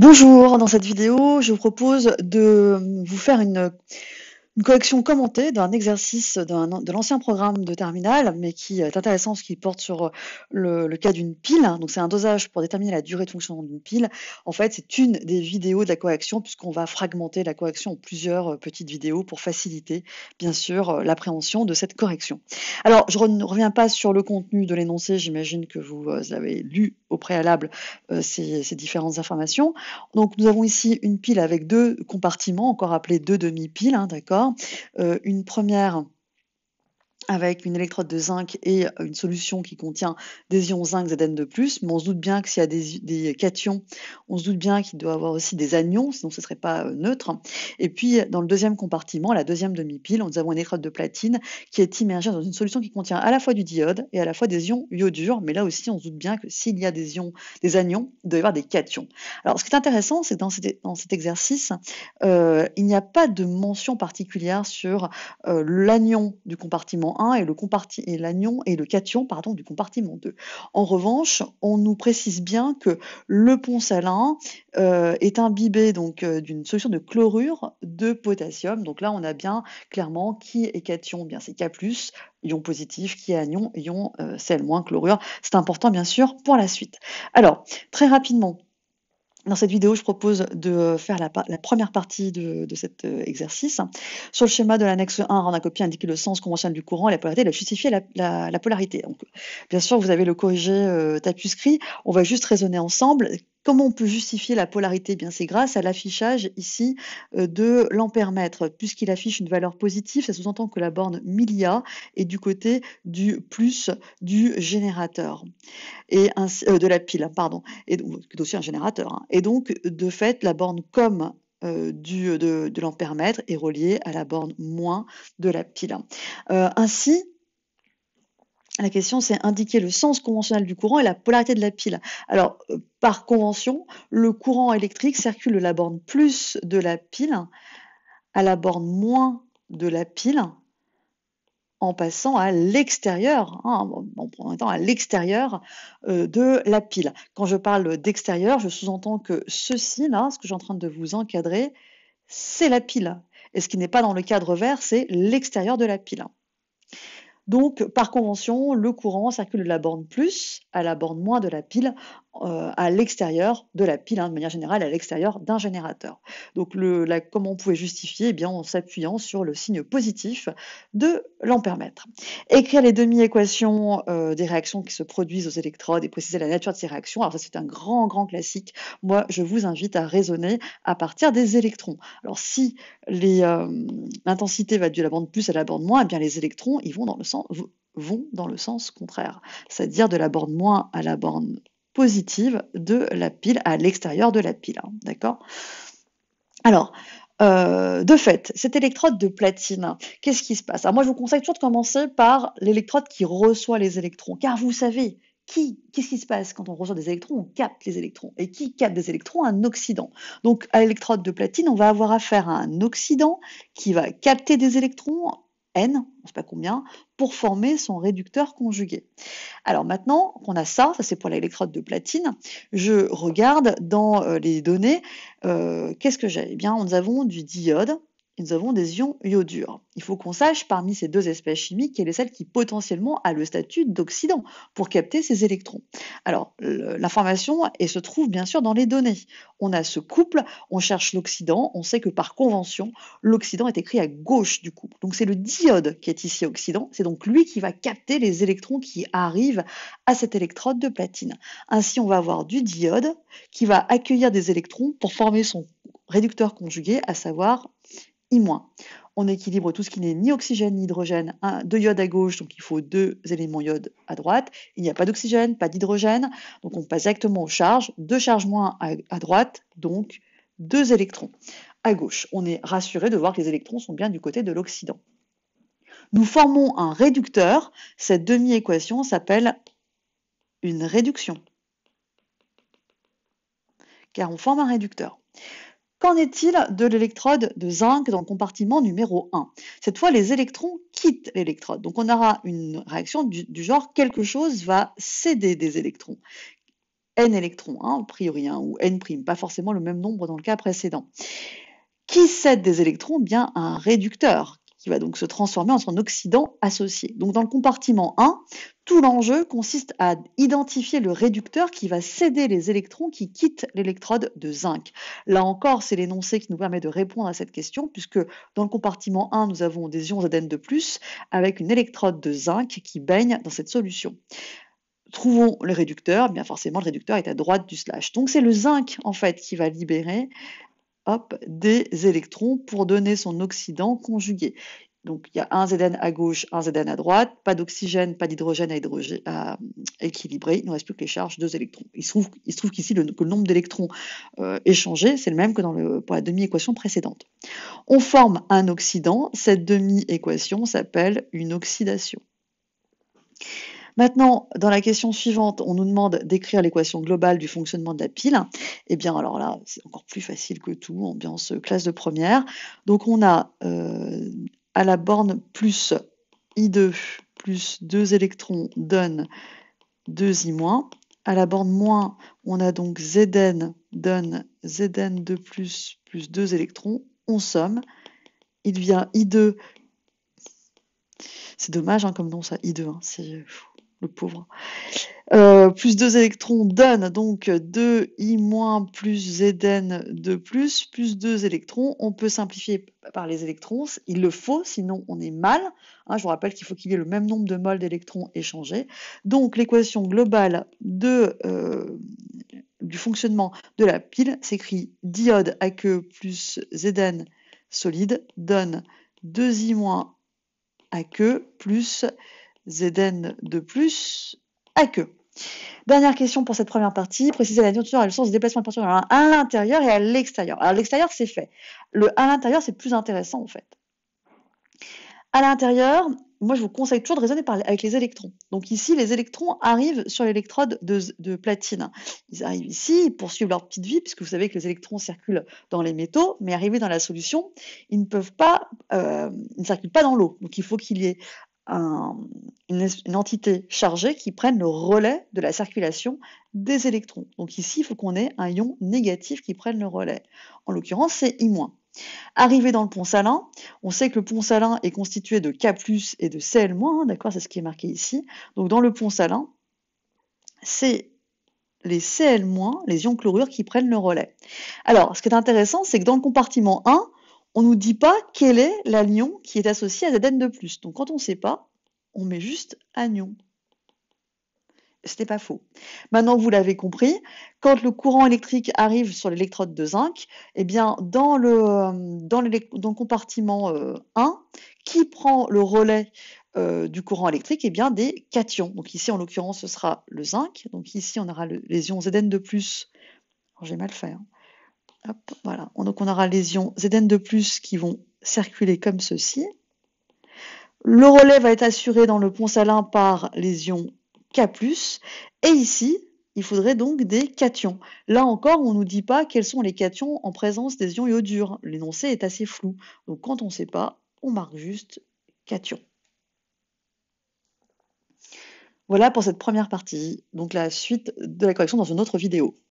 Bonjour, dans cette vidéo, je vous propose de vous faire une, correction commentée d'un exercice de l'ancien programme de terminal, mais qui est intéressant ce qui porte sur le, cas d'une pile. Donc c'est un dosage pour déterminer la durée de fonctionnement d'une pile. En fait, c'est une des vidéos de la correction, puisqu'on va fragmenter la correction en plusieurs euh, petites vidéos pour faciliter, bien sûr, euh, l'appréhension de cette correction. Alors, je ne reviens pas sur le contenu de l'énoncé, j'imagine que vous euh, avez lu au préalable euh, ces, différentes informations. Donc nous avons ici une pile avec deux compartiments, encore appelés deux demi-piles, hein, d'accord. Euh, une première avec une électrode de zinc et une solution qui contient des ions zinc ZN de plus, mais on se doute bien que s'il y a des, cations, on se doute bien qu'il doit avoir aussi des anions, sinon ce ne serait pas euh, neutre. Et puis dans le deuxième compartiment, la deuxième demi-pile, nous avons une électrode de platine qui est immergée dans une solution qui contient à la fois du diode et à la fois des ions iodures, mais là aussi on se doute bien que s'il y a des ions, des anions, il doit y avoir des cations. Alors ce qui est intéressant, c'est que dans, cet, dans cet exercice, euh, il n'y a pas de mention particulière sur euh, l'anion du compartiment et le, et le cation du compartiment 2. En revanche, on nous précise bien que le pont salin euh, est imbibé donc euh, d'une solution de chlorure de potassium. Donc là, on a bien clairement qui est cation, bien c'est K+, ion positif, qui est anion, ion euh, sel moins chlorure. C'est important bien sûr pour la suite. Alors, très rapidement, dans cette vidéo, je propose de faire la, première partie de, cet euh, exercice. Sur le schéma de l'annexe 1, rendre a copie indiqué le sens conventionnel du courant et la polarité, il a la, polarité. bien sûr, vous avez le corrigé euh, tapuscrit. On va juste raisonner ensemble. Comment on peut justifier la polarité eh Bien, c'est grâce à l'affichage ici euh, de l'ampèremètre, puisqu'il affiche une valeur positive, ça sous-entend que la borne millia est du côté du plus du générateur et euh, de la pile, hein, pardon, et donc, aussi un générateur. Hein. Et donc, de fait, la borne comme euh, du, de, de l'ampère est reliée à la borne moins de la pile. Hein. ainsi, la question, c'est indiquer le sens conventionnel du courant et la polarité de la pile. Alors, euh, par convention, le courant électrique circule de la borne plus de la pile à la borne moins de la pile en passant à l'extérieur, hein, en prenant à l'extérieur euh, de la pile. Quand je parle d'extérieur, je sous-entends que ceci, là, ce que j'ai en train de vous encadrer, c'est la pile. Et ce qui n'est pas dans le cadre vert, c'est l'extérieur de la pile. Donc, par convention, le courant circule de la borne plus à la borne moins de la pile euh, à l'extérieur de la pile, hein, de manière générale, à l'extérieur d'un générateur. Donc comment on pouvait justifier eh bien, En s'appuyant sur le signe positif de permettre Écrire les demi-équations euh, des réactions qui se produisent aux électrodes et préciser la nature de ces réactions. Alors ça c'est un grand, grand classique. Moi, je vous invite à raisonner à partir des électrons. Alors si euh, l'intensité va de la bande plus à la borne moins, eh bien les électrons, vont dans le sens vont dans le sens contraire, c'est-à-dire de la borne moins à la borne positive de la pile, à l'extérieur de la pile. Hein, d'accord Alors, euh, de fait, cette électrode de platine, qu'est-ce qui se passe Alors moi, je vous conseille toujours de commencer par l'électrode qui reçoit les électrons, car vous savez, qui, qu'est-ce qui se passe quand on reçoit des électrons On capte les électrons. Et qui capte des électrons Un oxydant. Donc à l'électrode de platine, on va avoir affaire à un oxydant qui va capter des électrons n, on ne sait pas combien, pour former son réducteur conjugué. Alors maintenant qu'on a ça, ça c'est pour l'électrode de platine, je regarde dans euh, les données, euh, qu'est-ce que j'ai Eh bien, nous avons du diode nous avons des ions iodures. Il faut qu'on sache parmi ces deux espèces chimiques quelle est celle qui potentiellement a le statut d'oxydant pour capter ces électrons. Alors, l'information se trouve bien sûr dans les données. On a ce couple, on cherche l'oxydant, on sait que par convention, l'oxydant est écrit à gauche du couple. Donc c'est le diode qui est ici oxydant, c'est donc lui qui va capter les électrons qui arrivent à cette électrode de platine. Ainsi, on va avoir du diode qui va accueillir des électrons pour former son réducteur conjugué, à savoir I-. On équilibre tout ce qui n'est ni oxygène ni hydrogène. Un, deux iodes à gauche, donc il faut deux éléments iodes à droite. Il n'y a pas d'oxygène, pas d'hydrogène, donc on passe directement aux charges. Deux charges moins à, à droite, donc deux électrons à gauche. On est rassuré de voir que les électrons sont bien du côté de l'oxydant. Nous formons un réducteur. Cette demi-équation s'appelle une réduction, car on forme un réducteur. Qu'en est-il de l'électrode de zinc dans le compartiment numéro 1 Cette fois, les électrons quittent l'électrode. Donc on aura une réaction du, genre quelque chose va céder des électrons. N électrons, hein, a priori, hein, ou N', pas forcément le même nombre dans le cas précédent. Qui cède des électrons eh Bien un réducteur va donc se transformer en son oxydant associé. Donc dans le compartiment 1, tout l'enjeu consiste à identifier le réducteur qui va céder les électrons qui quittent l'électrode de zinc. Là encore, c'est l'énoncé qui nous permet de répondre à cette question, puisque dans le compartiment 1, nous avons des ions ADN de plus avec une électrode de zinc qui baigne dans cette solution trouvons le réducteur, bien forcément le réducteur est à droite du slash. Donc c'est le zinc en fait qui va libérer des électrons pour donner son oxydant conjugué. Donc il y a un Zn à gauche, un Zn à droite, pas d'oxygène, pas d'hydrogène à, euh, équilibrer, il ne reste plus que les charges, deux électrons. Il se trouve, qu'ici, le, nombre d'électrons échangés, euh, c'est le même que dans le, pour la demi-équation précédente. On forme un oxydant, cette demi-équation s'appelle une oxydation. Maintenant, dans la question suivante, on nous demande d'écrire l'équation globale du fonctionnement de la pile. Eh bien, alors là, c'est encore plus facile que tout, ambiance classe de première. Donc, on a euh, à la borne plus I2 plus 2 électrons donne 2I-. À la borne moins, on a donc Zn donne Zn2 plus plus 2 électrons. On somme. Il vient I2. C'est dommage hein, comme nom ça, I2. Hein, c'est euh, fou le pauvre. Euh, plus 2 électrons donne donc 2i- plus zn de plus, plus 2 électrons. On peut simplifier par les électrons, il le faut, sinon on est mal. Hein, je vous rappelle qu'il faut qu'il y ait le même nombre de moles d'électrons échangés. Donc l'équation globale de, euh, du fonctionnement de la pile s'écrit diode à queue plus zn solide donne 2i- à queue plus Zn de plus à queue. Dernière question pour cette première partie. Préciser la nature et le sens du déplacement de à l'intérieur et à l'extérieur. Alors l'extérieur, c'est fait. Le à l'intérieur, c'est plus intéressant en fait. À l'intérieur, moi je vous conseille toujours de raisonner avec les électrons. Donc ici, les électrons arrivent sur l'électrode de, platine. Ils arrivent ici, ils poursuivent leur petite vie, puisque vous savez que les électrons circulent dans les métaux, mais arrivés dans la solution, ils ne peuvent pas, euh, ils ne circulent pas dans l'eau. Donc il faut qu'il y ait une, entité chargée qui prenne le relais de la circulation des électrons. Donc ici, il faut qu'on ait un ion négatif qui prenne le relais. En l'occurrence, c'est I-. Arrivé dans le pont salin, on sait que le pont salin est constitué de K+, et de Cl-, hein, d'accord, c'est ce qui est marqué ici. Donc dans le pont salin, c'est les Cl-, les ions chlorures qui prennent le relais. Alors, ce qui est intéressant, c'est que dans le compartiment 1, on ne nous dit pas quel est l'anion qui est associé à ZN de plus. Donc quand on ne sait pas, on met juste anion. n'est pas faux. Maintenant, vous l'avez compris, quand le courant électrique arrive sur l'électrode de zinc, eh bien, dans le, euh, dans compartiment 1, euh, qui prend le relais euh, du courant électrique eh bien, Des cations. Donc ici, en l'occurrence, ce sera le zinc. Donc ici, on aura les ions Zn de plus. J'ai mal fait. Hein voilà. Donc on aura les ions Zn 2 qui vont circuler comme ceci. Le relais va être assuré dans le pont salin par les ions K+, et ici, il faudrait donc des cations. Là encore, on ne nous dit pas quels sont les cations en présence des ions iodures. L'énoncé est assez flou. Donc quand on ne sait pas, on marque juste cation. Voilà pour cette première partie. Donc la suite de la correction dans une autre vidéo.